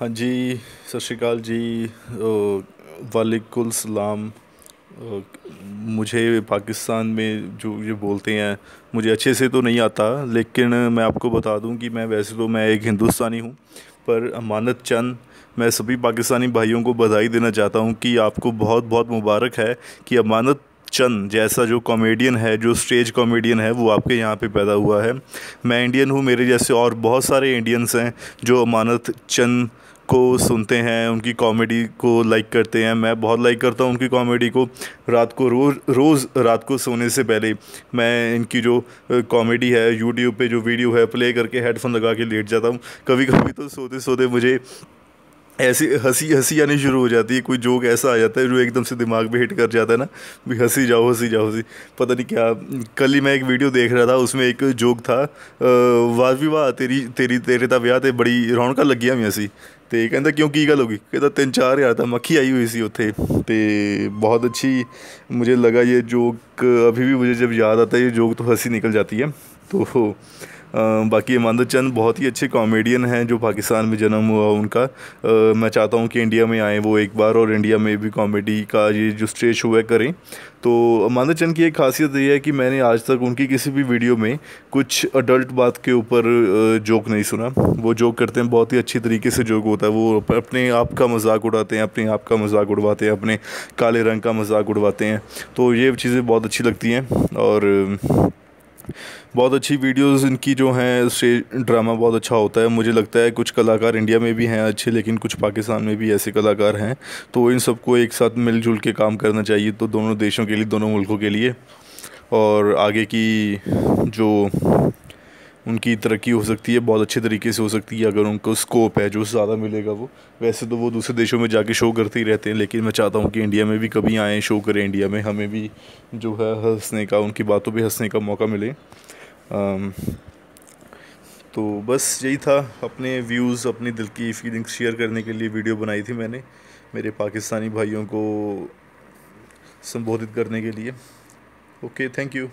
हाँ जी सत श्रीकाल जी वालेकुल सलाम मुझे पाकिस्तान में जो ये बोलते हैं मुझे अच्छे से तो नहीं आता लेकिन मैं आपको बता दूं कि मैं वैसे तो मैं एक हिंदुस्तानी हूं पर अमानत चंद मैं सभी पाकिस्तानी भाइयों को बधाई देना चाहता हूं कि आपको बहुत बहुत मुबारक है कि अमानत बच्चन जैसा जो कॉमेडियन है जो स्टेज कॉमेडियन है वो आपके यहाँ पे पैदा हुआ है मैं इंडियन हूँ मेरे जैसे और बहुत सारे इंडियंस हैं जो अमानत चंद को सुनते हैं उनकी कॉमेडी को लाइक करते हैं मैं बहुत लाइक करता हूँ उनकी कॉमेडी को रात को रोज़ रोज़ रात को सोने से पहले मैं इनकी जो कॉमेडी है यूट्यूब पे जो वीडियो है प्ले करके हेडफोन लगा के लेट जाता हूँ कभी कभी तो सोते सोते मुझे ऐसी हंसी हंसी आनी शुरू हो जाती है कोई जोक ऐसा आ जाता है जो एकदम से दिमाग पे हिट कर जाता है ना भी हंसी जाओ हंसी जाओ हंसी पता नहीं क्या कल ही मैं एक वीडियो देख रहा था उसमें एक जोक था वाह भी वाह तेरी तेरी तेरे का विह तो बड़ी रौनक ਲੱਗੀਆਂ ਹੋਈਆਂ ਸੀ ਤੇ ਕਹਿੰਦਾ ਕਿਉਂ ਕੀ ਗੱਲ ਹੋ ਗਈ ਕਹਿੰਦਾ ਤਿੰਨ ਚਾਰ ਹਜ਼ਾਰ ਤਾਂ ਮੱਖੀ ਆਈ ਹੋਈ ਸੀ ਉੱਥੇ ਤੇ ਬਹੁਤ मुझे लगा ये जोक अभी भी मुझे जब याद आता है ये जोक तो हंसी निकल जाती है तो बाकी इमानद चंद बहुत ही अच्छे कॉमेडियन हैं जो पाकिस्तान में जन्म हुआ उनका आ, मैं चाहता हूँ कि इंडिया में आएँ वो एक बार और इंडिया में भी कॉमेडी का ये जो स्टेज शो है करें तो अमानद चंद की एक खासियत ये है कि मैंने आज तक उनकी किसी भी वीडियो में कुछ अडल्ट बात के ऊपर जोक नहीं सुना वो जोक करते हैं बहुत ही अच्छी तरीके से जोक होता है वो अपने आप का मजाक उड़ाते हैं अपने आप का मजाक उड़वाते हैं अपने काले रंग का मजाक उड़वाते हैं तो ये चीज़ें बहुत अच्छी लगती हैं और बहुत अच्छी वीडियोस इनकी जो हैं स्टेज ड्रामा बहुत अच्छा होता है मुझे लगता है कुछ कलाकार इंडिया में भी हैं अच्छे लेकिन कुछ पाकिस्तान में भी ऐसे कलाकार हैं तो इन सबको एक साथ मिलजुल के काम करना चाहिए तो दोनों देशों के लिए दोनों मुल्कों के लिए और आगे की जो उनकी तरक्की हो सकती है बहुत अच्छे तरीके से हो सकती है अगर उनको स्कोप है जो ज़्यादा मिलेगा वो वैसे तो वो दूसरे देशों में जाके शो करते ही रहते हैं लेकिन मैं चाहता हूँ कि इंडिया में भी कभी आएँ शो करें इंडिया में हमें भी जो है हंसने का उनकी बातों पर हंसने का मौका मिले तो बस यही था अपने व्यूज़ अपनी दिल की फीलिंग्स शेयर करने के लिए वीडियो बनाई थी मैंने मेरे पाकिस्तानी भाइयों को संबोधित करने के लिए ओके थैंक यू